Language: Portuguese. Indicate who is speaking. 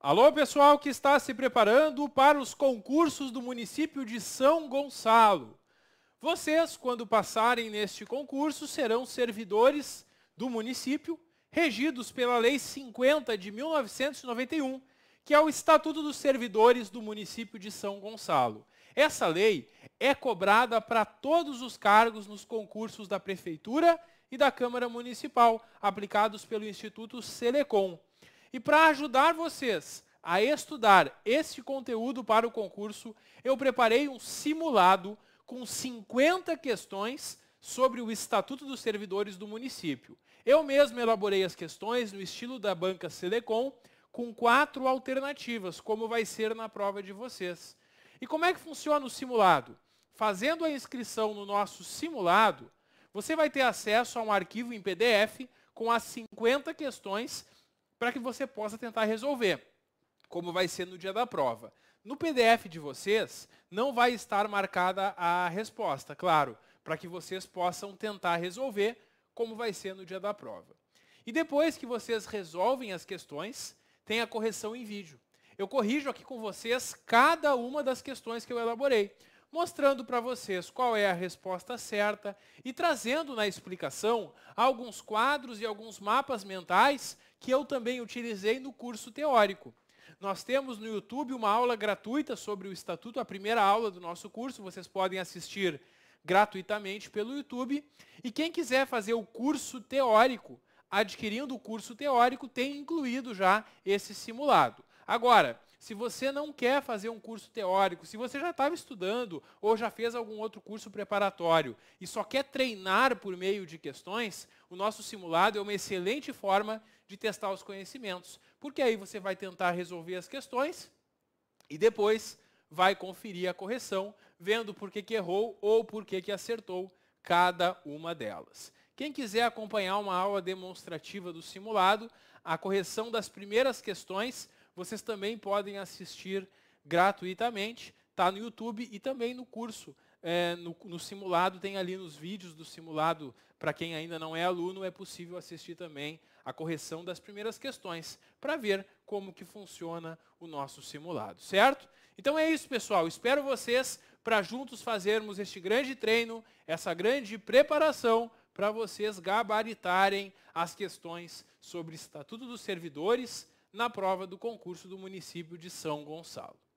Speaker 1: Alô, pessoal que está se preparando para os concursos do município de São Gonçalo. Vocês, quando passarem neste concurso, serão servidores do município, regidos pela Lei 50 de 1991, que é o Estatuto dos Servidores do município de São Gonçalo. Essa lei é cobrada para todos os cargos nos concursos da prefeitura e da Câmara Municipal, aplicados pelo Instituto Selecom. E para ajudar vocês a estudar esse conteúdo para o concurso, eu preparei um simulado com 50 questões sobre o Estatuto dos Servidores do município. Eu mesmo elaborei as questões no estilo da banca Selecom, com quatro alternativas, como vai ser na prova de vocês. E como é que funciona o simulado? Fazendo a inscrição no nosso simulado, você vai ter acesso a um arquivo em PDF com as 50 questões para que você possa tentar resolver, como vai ser no dia da prova. No PDF de vocês, não vai estar marcada a resposta, claro, para que vocês possam tentar resolver, como vai ser no dia da prova. E depois que vocês resolvem as questões, tem a correção em vídeo. Eu corrijo aqui com vocês cada uma das questões que eu elaborei mostrando para vocês qual é a resposta certa e trazendo na explicação alguns quadros e alguns mapas mentais que eu também utilizei no curso teórico. Nós temos no YouTube uma aula gratuita sobre o estatuto, a primeira aula do nosso curso, vocês podem assistir gratuitamente pelo YouTube. E quem quiser fazer o curso teórico, adquirindo o curso teórico, tem incluído já esse simulado. Agora, se você não quer fazer um curso teórico, se você já estava estudando ou já fez algum outro curso preparatório e só quer treinar por meio de questões, o nosso simulado é uma excelente forma de testar os conhecimentos, porque aí você vai tentar resolver as questões e depois vai conferir a correção, vendo por que, que errou ou por que, que acertou cada uma delas. Quem quiser acompanhar uma aula demonstrativa do simulado, a correção das primeiras questões vocês também podem assistir gratuitamente, tá no YouTube e também no curso. É, no, no, simulado, tem ali nos vídeos do simulado, para quem ainda não é aluno, é possível assistir também a correção das primeiras questões, para ver como que funciona o nosso simulado, certo? Então é isso, pessoal. Espero vocês para juntos fazermos este grande treino, essa grande preparação para vocês gabaritarem as questões sobre Estatuto dos Servidores, na prova do concurso do município de São Gonçalo.